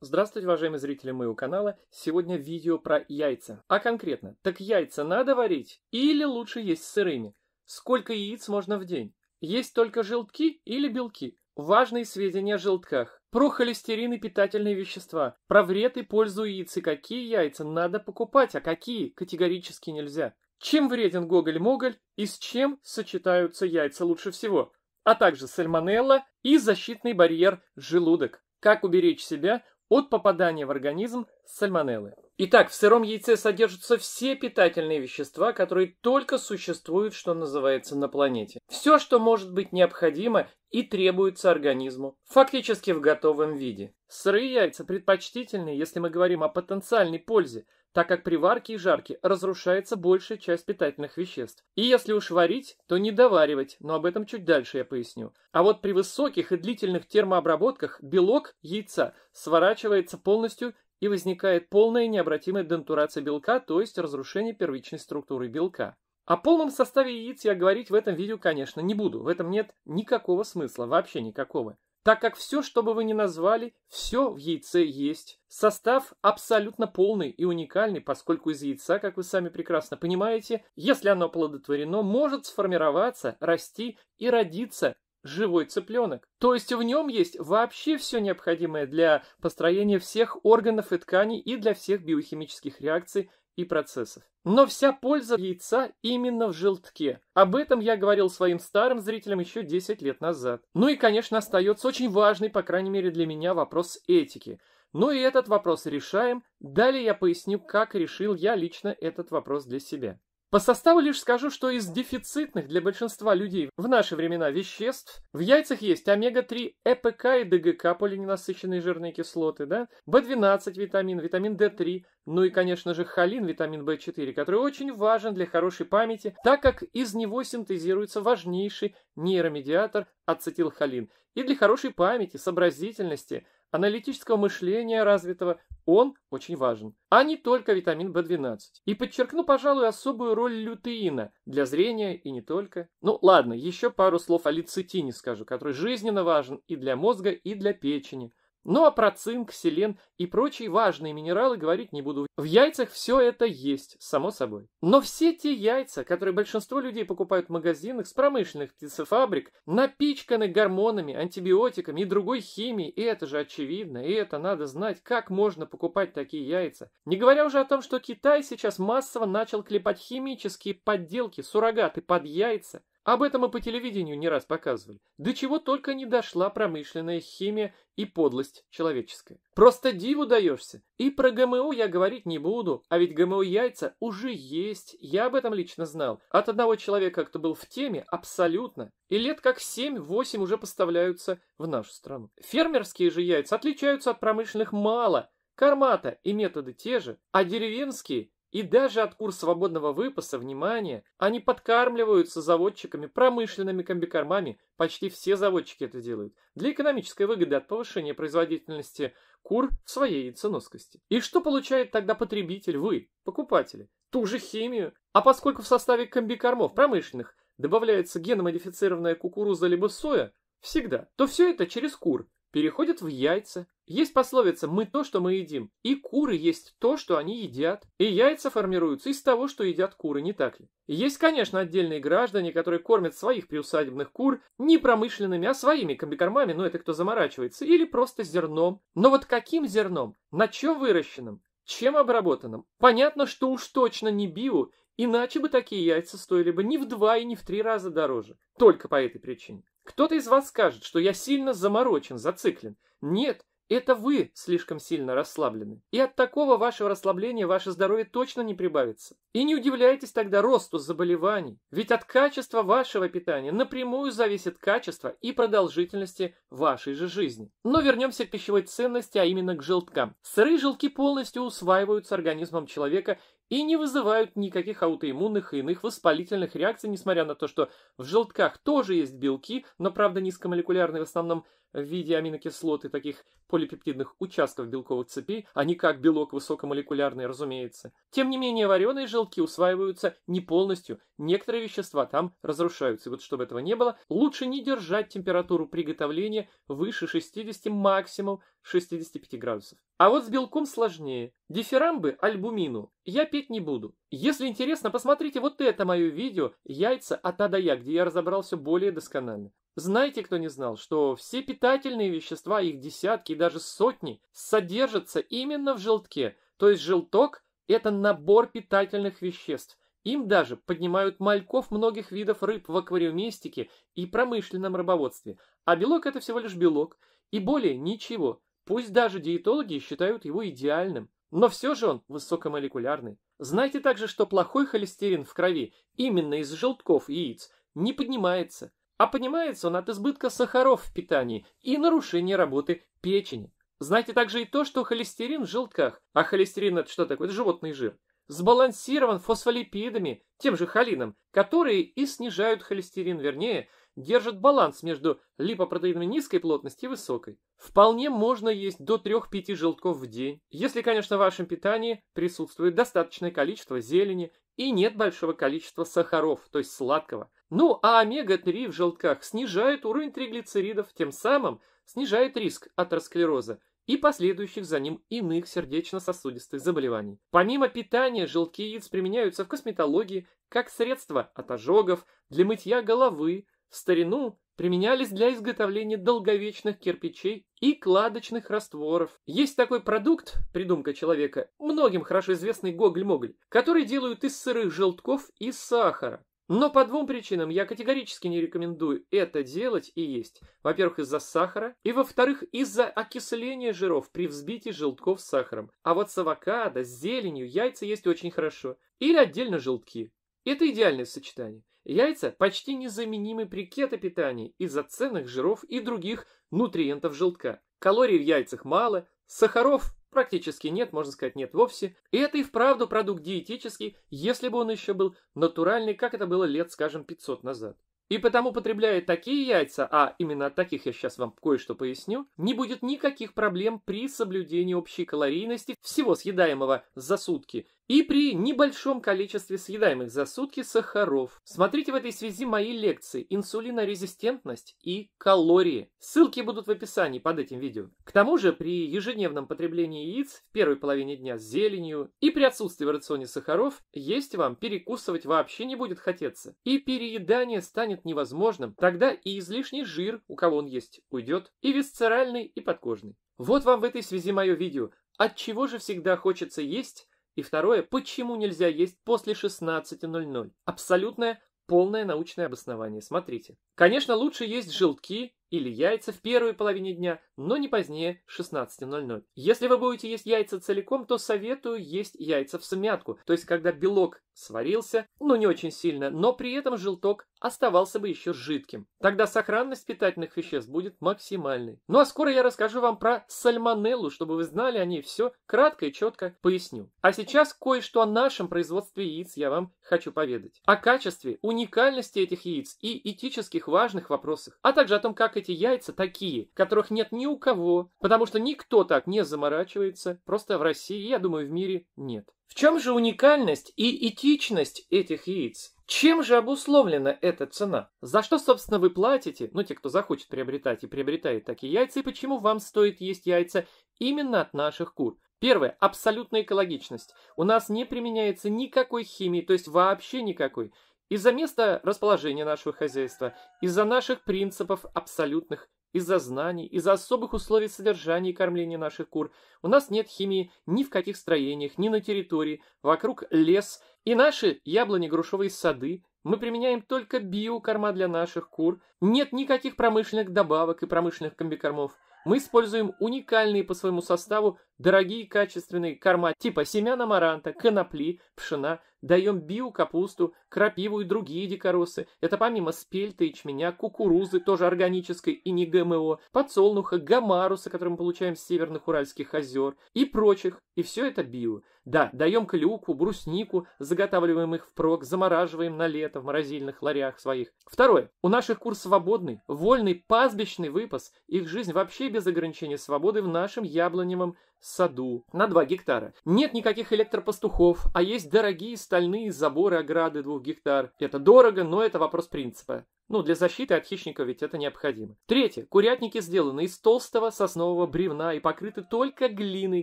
Здравствуйте, уважаемые зрители моего канала. Сегодня видео про яйца. А конкретно, так яйца надо варить или лучше есть сырыми? Сколько яиц можно в день? Есть только желтки или белки? Важные сведения о желтках. Про холестерин и питательные вещества. Про вред и пользу яиц и какие яйца надо покупать, а какие категорически нельзя. Чем вреден гоголь-моголь и с чем сочетаются яйца лучше всего? А также сальмонелла и защитный барьер желудок. Как уберечь себя от попадания в организм сальмонеллы. Итак, в сыром яйце содержатся все питательные вещества, которые только существуют, что называется, на планете. Все, что может быть необходимо и требуется организму, фактически в готовом виде. Сырые яйца предпочтительны, если мы говорим о потенциальной пользе – так как при варке и жарке разрушается большая часть питательных веществ. И если уж варить, то не доваривать, но об этом чуть дальше я поясню. А вот при высоких и длительных термообработках белок яйца сворачивается полностью и возникает полная необратимая дентурация белка, то есть разрушение первичной структуры белка. О полном составе яиц я говорить в этом видео, конечно, не буду. В этом нет никакого смысла, вообще никакого. Так как все, что бы вы ни назвали, все в яйце есть. Состав абсолютно полный и уникальный, поскольку из яйца, как вы сами прекрасно понимаете, если оно оплодотворено, может сформироваться, расти и родиться живой цыпленок. То есть в нем есть вообще все необходимое для построения всех органов и тканей и для всех биохимических реакций и процессов. Но вся польза яйца именно в желтке. Об этом я говорил своим старым зрителям еще 10 лет назад. Ну и, конечно, остается очень важный, по крайней мере для меня, вопрос этики. Ну и этот вопрос решаем. Далее я поясню, как решил я лично этот вопрос для себя. По составу лишь скажу, что из дефицитных для большинства людей в наши времена веществ в яйцах есть омега-3, ЭПК и ДГК, полиненасыщенные жирные кислоты, да? В12 витамин, витамин D3, ну и, конечно же, холин, витамин В4, который очень важен для хорошей памяти, так как из него синтезируется важнейший нейромедиатор ацетилхолин. И для хорошей памяти, сообразительности, аналитического мышления развитого, он очень важен, а не только витамин В12. И подчеркну, пожалуй, особую роль лютеина для зрения и не только. Ну ладно, еще пару слов о лецитине скажу, который жизненно важен и для мозга, и для печени – ну а про цинк, селен и прочие важные минералы говорить не буду. В яйцах все это есть, само собой. Но все те яйца, которые большинство людей покупают в магазинах с промышленных птицефабрик, напичканы гормонами, антибиотиками и другой химией, и это же очевидно, и это надо знать, как можно покупать такие яйца. Не говоря уже о том, что Китай сейчас массово начал клепать химические подделки, суррогаты под яйца, об этом и по телевидению не раз показывали. До чего только не дошла промышленная химия и подлость человеческая. Просто диву даешься. И про ГМО я говорить не буду, а ведь ГМО-яйца уже есть, я об этом лично знал. От одного человека, кто был в теме, абсолютно. И лет как 7-8 уже поставляются в нашу страну. Фермерские же яйца отличаются от промышленных мало. Кармата и методы те же, а деревенские и даже от курс свободного выпаса, внимания, они подкармливаются заводчиками, промышленными комбикормами, почти все заводчики это делают, для экономической выгоды от повышения производительности кур в своей ценоскости. И что получает тогда потребитель, вы, покупатели? Ту же химию. А поскольку в составе комбикормов промышленных добавляется геномодифицированная кукуруза либо соя, всегда, то все это через кур, переходят в яйца. Есть пословица «мы то, что мы едим», и куры есть то, что они едят. И яйца формируются из того, что едят куры, не так ли? Есть, конечно, отдельные граждане, которые кормят своих приусадебных кур не промышленными, а своими комбикормами, Но ну, это кто заморачивается, или просто зерном. Но вот каким зерном? На чем выращенным? Чем обработанным? Понятно, что уж точно не био Иначе бы такие яйца стоили бы не в два и не в три раза дороже. Только по этой причине. Кто-то из вас скажет, что я сильно заморочен, зациклен. Нет, это вы слишком сильно расслаблены. И от такого вашего расслабления ваше здоровье точно не прибавится. И не удивляйтесь тогда росту заболеваний. Ведь от качества вашего питания напрямую зависит качество и продолжительности вашей же жизни. Но вернемся к пищевой ценности, а именно к желткам. Сырые желтки полностью усваиваются организмом человека и не вызывают никаких аутоиммунных и иных воспалительных реакций, несмотря на то, что в желтках тоже есть белки, но правда низкомолекулярные в основном, в виде аминокислот и таких полипептидных участков белковых цепей, а не как белок высокомолекулярный, разумеется. Тем не менее, вареные желтки усваиваются не полностью, некоторые вещества там разрушаются. И вот чтобы этого не было, лучше не держать температуру приготовления выше 60, максимум 65 градусов. А вот с белком сложнее. Дифирамбы альбумину я петь не буду. Если интересно, посмотрите вот это мое видео «Яйца от А до Я», где я разобрал все более досконально. Знаете, кто не знал, что все питательные вещества, их десятки и даже сотни, содержатся именно в желтке, то есть желток – это набор питательных веществ. Им даже поднимают мальков многих видов рыб в аквариумистике и промышленном рыбоводстве. А белок – это всего лишь белок, и более ничего. Пусть даже диетологи считают его идеальным. Но все же он высокомолекулярный. Знайте также, что плохой холестерин в крови именно из желтков яиц не поднимается. А понимается он от избытка сахаров в питании и нарушения работы печени. Знаете также и то, что холестерин в желтках, а холестерин это что такое? Это животный жир, сбалансирован фосфолипидами, тем же холином, которые и снижают холестерин, вернее, держат баланс между липопротеинами низкой плотности и высокой. Вполне можно есть до 3-5 желтков в день, если, конечно, в вашем питании присутствует достаточное количество зелени и нет большого количества сахаров, то есть сладкого – ну а омега-3 в желтках снижает уровень триглицеридов, тем самым снижает риск атеросклероза и последующих за ним иных сердечно-сосудистых заболеваний. Помимо питания, желтки яиц применяются в косметологии как средство от ожогов, для мытья головы, в старину применялись для изготовления долговечных кирпичей и кладочных растворов. Есть такой продукт, придумка человека, многим хорошо известный гоголь-моголь, который делают из сырых желтков и сахара. Но по двум причинам я категорически не рекомендую это делать и есть. Во-первых, из-за сахара, и во-вторых, из-за окисления жиров при взбитии желтков с сахаром. А вот с авокадо, с зеленью яйца есть очень хорошо. Или отдельно желтки. Это идеальное сочетание. Яйца почти незаменимы при кето-питании из-за ценных жиров и других нутриентов желтка. Калорий в яйцах мало, сахаров Практически нет, можно сказать, нет вовсе. И это и вправду продукт диетический, если бы он еще был натуральный, как это было лет, скажем, 500 назад. И потому, потребляя такие яйца, а именно от таких я сейчас вам кое-что поясню, не будет никаких проблем при соблюдении общей калорийности всего съедаемого за сутки – и при небольшом количестве съедаемых за сутки сахаров. Смотрите в этой связи мои лекции «Инсулинорезистентность» и «Калории». Ссылки будут в описании под этим видео. К тому же при ежедневном потреблении яиц в первой половине дня с зеленью и при отсутствии в рационе сахаров есть вам перекусывать вообще не будет хотеться. И переедание станет невозможным. Тогда и излишний жир, у кого он есть, уйдет, и висцеральный, и подкожный. Вот вам в этой связи мое видео. От чего же всегда хочется есть и второе, почему нельзя есть после 16.00? Абсолютное полное научное обоснование. Смотрите. Конечно, лучше есть желтки, или яйца в первой половине дня, но не позднее 16.00. Если вы будете есть яйца целиком, то советую есть яйца в сумятку, то есть когда белок сварился, ну не очень сильно, но при этом желток оставался бы еще жидким. Тогда сохранность питательных веществ будет максимальной. Ну а скоро я расскажу вам про сальмонеллу, чтобы вы знали о ней все, кратко и четко поясню. А сейчас кое-что о нашем производстве яиц я вам хочу поведать. О качестве, уникальности этих яиц и этических важных вопросах, а также о том, как эти яйца такие, которых нет ни у кого, потому что никто так не заморачивается, просто в России, я думаю, в мире нет. В чем же уникальность и этичность этих яиц? Чем же обусловлена эта цена? За что, собственно, вы платите, ну, те, кто захочет приобретать и приобретает такие яйца, и почему вам стоит есть яйца именно от наших кур? Первое. Абсолютная экологичность. У нас не применяется никакой химии, то есть вообще никакой. Из-за места расположения нашего хозяйства, из-за наших принципов абсолютных, из-за знаний, из-за особых условий содержания и кормления наших кур у нас нет химии ни в каких строениях, ни на территории, вокруг лес, и наши яблони-грушевые сады мы применяем только биокорма для наших кур, нет никаких промышленных добавок и промышленных комбикормов. Мы используем уникальные по своему составу дорогие качественные корма типа семян амаранта, конопли, пшена, даем биокапусту, крапиву и другие дикоросы. Это помимо спельта, ячменя, кукурузы, тоже органической и не ГМО, подсолнуха, гамаруса, который мы получаем с северных Уральских озер и прочих. И все это био. Да, даем клюкву, бруснику, заготавливаем их впрок, замораживаем на лето в морозильных ларях своих. Второе. У наших курс свободный, вольный, пастбищный выпас. Их жизнь вообще без ограничения свободы в нашем яблоневом саду на 2 гектара. Нет никаких электропастухов, а есть дорогие стальные заборы ограды двух гектар. Это дорого, но это вопрос принципа. Ну, для защиты от хищников ведь это необходимо. Третье. Курятники сделаны из толстого соснового бревна и покрыты только глиной,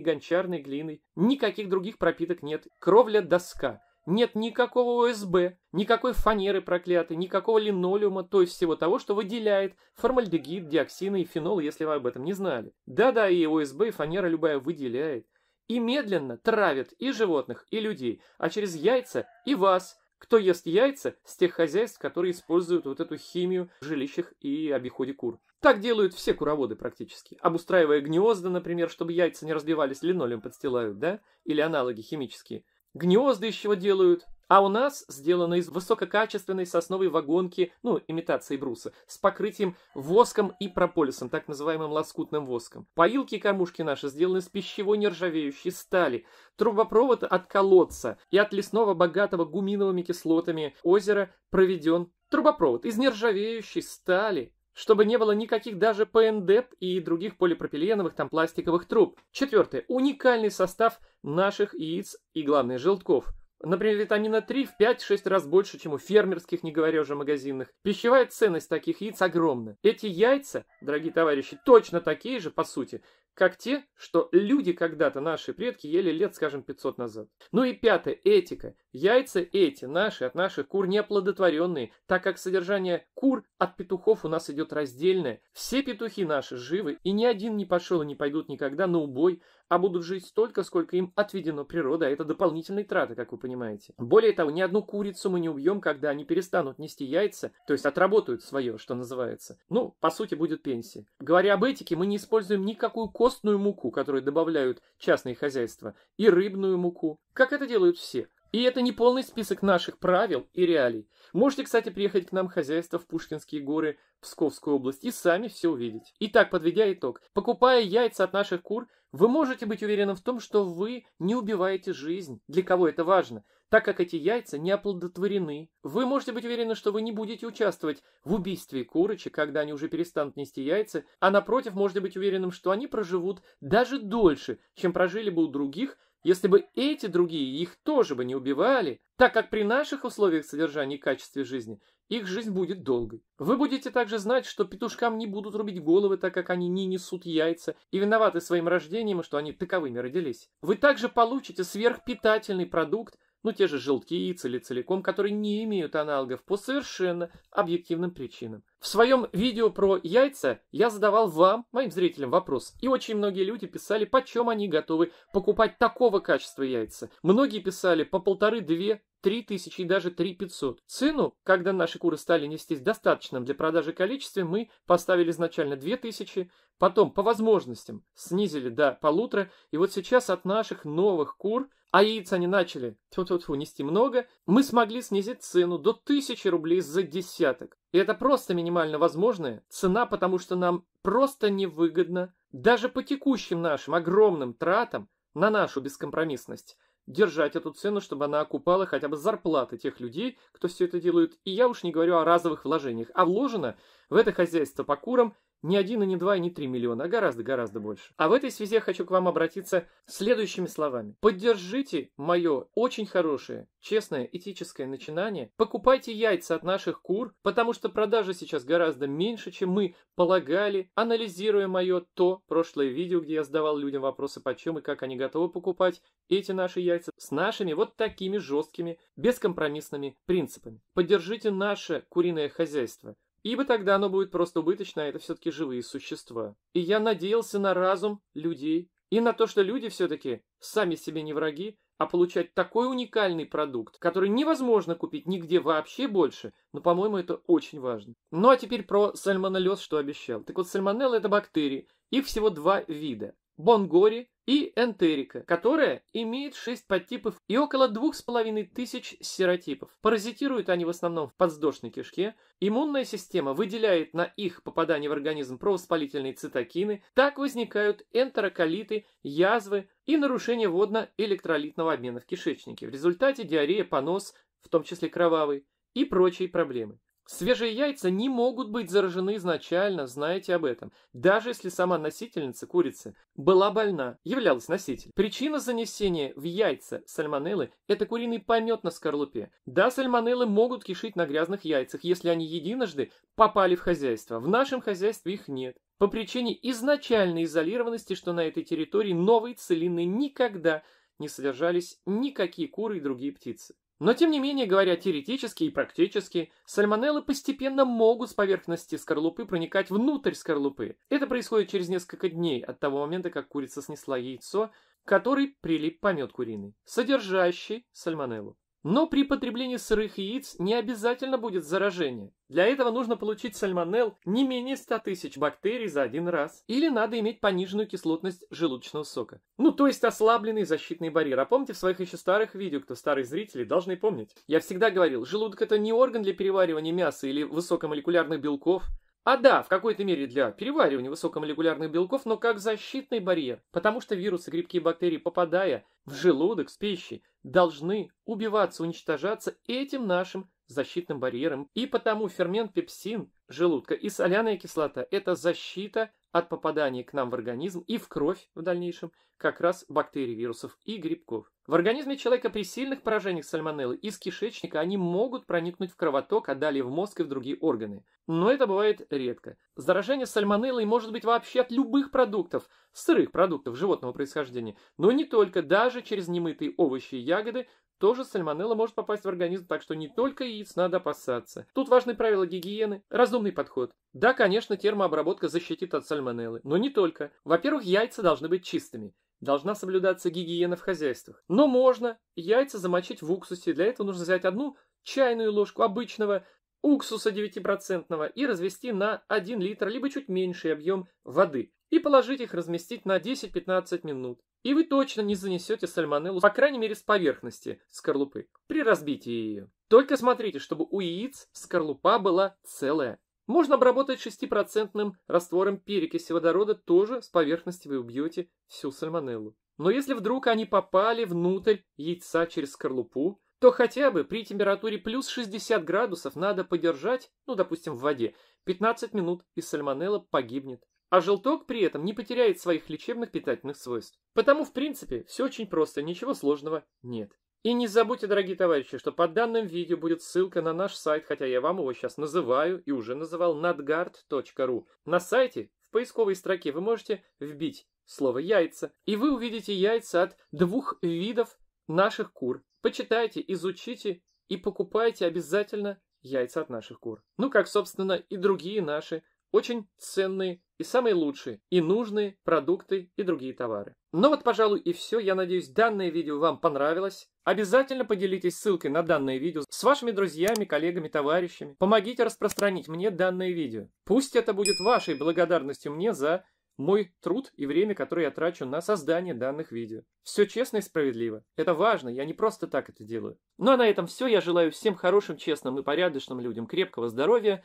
гончарной глиной. Никаких других пропиток нет. Кровля доска. Нет никакого ОСБ, никакой фанеры проклятой, никакого линолеума, то есть всего того, что выделяет формальдегид, диоксины и фенол, если вы об этом не знали. Да-да, и ОСБ, и фанера любая выделяет. И медленно травят и животных, и людей, а через яйца и вас – кто ест яйца с тех хозяйств, которые используют вот эту химию в жилищах и обиходе кур? Так делают все куроводы практически. Обустраивая гнезда, например, чтобы яйца не разбивались, линолеум подстилают, да? Или аналоги химические. Гнезда из чего делают? А у нас сделано из высококачественной сосновой вагонки, ну, имитации бруса, с покрытием воском и прополисом, так называемым лоскутным воском. Поилки и кормушки наши сделаны из пищевой нержавеющей стали, трубопровод от колодца и от лесного богатого гуминовыми кислотами озера проведен трубопровод из нержавеющей стали, чтобы не было никаких даже ПНД и других полипропиленовых там пластиковых труб. Четвертое. Уникальный состав наших яиц и, главное, желтков – Например, витамина 3 в 5-6 раз больше, чем у фермерских, не говоря уже магазинных. Пищевая ценность таких яиц огромна. Эти яйца, дорогие товарищи, точно такие же, по сути, как те, что люди когда-то, наши предки, ели лет, скажем, 500 назад. Ну и пятое, этика. Яйца эти, наши, от наших кур неоплодотворенные, так как содержание кур от петухов у нас идет раздельное. Все петухи наши живы, и ни один не пошел и не пойдут никогда на убой, а будут жить столько, сколько им отведено природа, а это дополнительные траты, как вы понимаете. Более того, ни одну курицу мы не убьем, когда они перестанут нести яйца, то есть отработают свое, что называется. Ну, по сути, будет пенсия. Говоря об этике, мы не используем никакую костную муку, которую добавляют частные хозяйства, и рыбную муку, как это делают все. И это не полный список наших правил и реалий. Можете, кстати, приехать к нам в хозяйство в Пушкинские горы Псковскую область, и сами все увидеть. Итак, подведя итог, покупая яйца от наших кур, вы можете быть уверены в том, что вы не убиваете жизнь. Для кого это важно? Так как эти яйца не оплодотворены. Вы можете быть уверены, что вы не будете участвовать в убийстве курочек, когда они уже перестанут нести яйца, а напротив, можете быть уверенным, что они проживут даже дольше, чем прожили бы у других, если бы эти другие их тоже бы не убивали, так как при наших условиях содержания и качестве жизни их жизнь будет долгой. Вы будете также знать, что петушкам не будут рубить головы, так как они не несут яйца и виноваты своим рождением, что они таковыми родились. Вы также получите сверхпитательный продукт, ну те же желтки яиц или целиком, которые не имеют аналогов по совершенно объективным причинам. В своем видео про яйца я задавал вам, моим зрителям, вопрос. И очень многие люди писали, почем они готовы покупать такого качества яйца. Многие писали по полторы-две три тысячи и даже три пятьсот. Цену, когда наши куры стали нестись достаточным для продажи количестве, мы поставили изначально две тысячи, потом по возможностям снизили до полутора, и вот сейчас от наших новых кур а яиц они начали тьфу -тьфу -тьфу, нести много, мы смогли снизить цену до 1000 рублей за десяток. И это просто минимально возможная цена, потому что нам просто невыгодно даже по текущим нашим огромным тратам на нашу бескомпромиссность держать эту цену, чтобы она окупала хотя бы зарплаты тех людей, кто все это делают. И я уж не говорю о разовых вложениях, а вложено в это хозяйство по курам не один, и не два, и не три миллиона, а гораздо-гораздо больше. А в этой связи я хочу к вам обратиться следующими словами. Поддержите мое очень хорошее, честное, этическое начинание. Покупайте яйца от наших кур, потому что продажи сейчас гораздо меньше, чем мы полагали, анализируя мое то прошлое видео, где я задавал людям вопросы, почем и как они готовы покупать эти наши яйца с нашими вот такими жесткими, бескомпромиссными принципами. Поддержите наше куриное хозяйство – Ибо тогда оно будет просто убыточно, а это все-таки живые существа. И я надеялся на разум людей и на то, что люди все-таки сами себе не враги, а получать такой уникальный продукт, который невозможно купить нигде вообще больше, но, по-моему, это очень важно. Ну а теперь про сальмонеллез, что обещал. Так вот, сальмонелла – это бактерии, их всего два вида. Бонгори и энтерика, которая имеет 6 подтипов и около 2500 серотипов. Паразитируют они в основном в подвздошной кишке. Иммунная система выделяет на их попадание в организм провоспалительные цитокины. Так возникают энтероколиты, язвы и нарушение водно-электролитного обмена в кишечнике. В результате диарея, понос, в том числе кровавый, и прочие проблемы. Свежие яйца не могут быть заражены изначально, знаете об этом. Даже если сама носительница курицы была больна, являлась носитель. Причина занесения в яйца сальмонеллы – это куриный помет на скорлупе. Да, сальмонеллы могут кишить на грязных яйцах, если они единожды попали в хозяйство. В нашем хозяйстве их нет. По причине изначальной изолированности, что на этой территории новые целины никогда не содержались никакие куры и другие птицы. Но тем не менее, говоря теоретически и практически, сальмонеллы постепенно могут с поверхности скорлупы проникать внутрь скорлупы. Это происходит через несколько дней от того момента, как курица снесла яйцо, который прилип помет куриный, содержащий сальмонеллу. Но при потреблении сырых яиц не обязательно будет заражение. Для этого нужно получить сальмонелл не менее 100 тысяч бактерий за один раз. Или надо иметь пониженную кислотность желудочного сока. Ну, то есть ослабленный защитный барьер. А помните в своих еще старых видео, кто старые зрители, должны помнить. Я всегда говорил, желудок это не орган для переваривания мяса или высокомолекулярных белков – а да, в какой-то мере для переваривания высокомолекулярных белков, но как защитный барьер, потому что вирусы, грибки и бактерии, попадая в желудок с пищей, должны убиваться, уничтожаться этим нашим защитным барьером. И потому фермент пепсин желудка и соляная кислота – это защита от попадания к нам в организм и в кровь в дальнейшем как раз бактерий, вирусов и грибков. В организме человека при сильных поражениях сальмонеллы из кишечника они могут проникнуть в кровоток, а далее в мозг и в другие органы. Но это бывает редко. Заражение сальмонеллой может быть вообще от любых продуктов, сырых продуктов животного происхождения, но не только, даже через немытые овощи и ягоды, тоже сальмонелла может попасть в организм, так что не только яиц надо опасаться. Тут важны правила гигиены, разумный подход. Да, конечно, термообработка защитит от сальмонеллы, но не только. Во-первых, яйца должны быть чистыми. Должна соблюдаться гигиена в хозяйствах. Но можно яйца замочить в уксусе. Для этого нужно взять одну чайную ложку обычного уксуса 9% и развести на 1 литр, либо чуть меньший объем воды и положить их разместить на 10-15 минут. И вы точно не занесете сальмонеллу, по крайней мере с поверхности скорлупы, при разбитии ее. Только смотрите, чтобы у яиц скорлупа была целая. Можно обработать 6% раствором перекиси водорода, тоже с поверхности вы убьете всю сальмонеллу. Но если вдруг они попали внутрь яйца через скорлупу, то хотя бы при температуре плюс 60 градусов надо подержать, ну, допустим, в воде, 15 минут, и сальмонелла погибнет. А желток при этом не потеряет своих лечебных питательных свойств. Потому, в принципе, все очень просто, ничего сложного нет. И не забудьте, дорогие товарищи, что под данным видео будет ссылка на наш сайт, хотя я вам его сейчас называю и уже называл nadgard.ru. На сайте в поисковой строке вы можете вбить слово «яйца», и вы увидите яйца от двух видов наших кур. Почитайте, изучите и покупайте обязательно яйца от наших кур. Ну, как, собственно, и другие наши очень ценные и самые лучшие, и нужные продукты и другие товары. Ну вот, пожалуй, и все. Я надеюсь, данное видео вам понравилось. Обязательно поделитесь ссылкой на данное видео с вашими друзьями, коллегами, товарищами. Помогите распространить мне данное видео. Пусть это будет вашей благодарностью мне за мой труд и время, которое я трачу на создание данных видео. Все честно и справедливо. Это важно, я не просто так это делаю. Ну а на этом все. Я желаю всем хорошим, честным и порядочным людям крепкого здоровья,